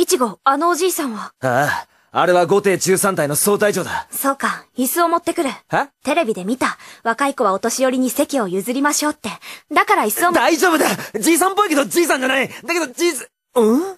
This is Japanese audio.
一号、あのおじいさんはああ、あれは五艇十三体の総隊長だ。そうか、椅子を持ってくる。えテレビで見た。若い子はお年寄りに席を譲りましょうって。だから椅子を大丈夫だじいさんっぽいけどじいさんじゃないだけどじいさん、うん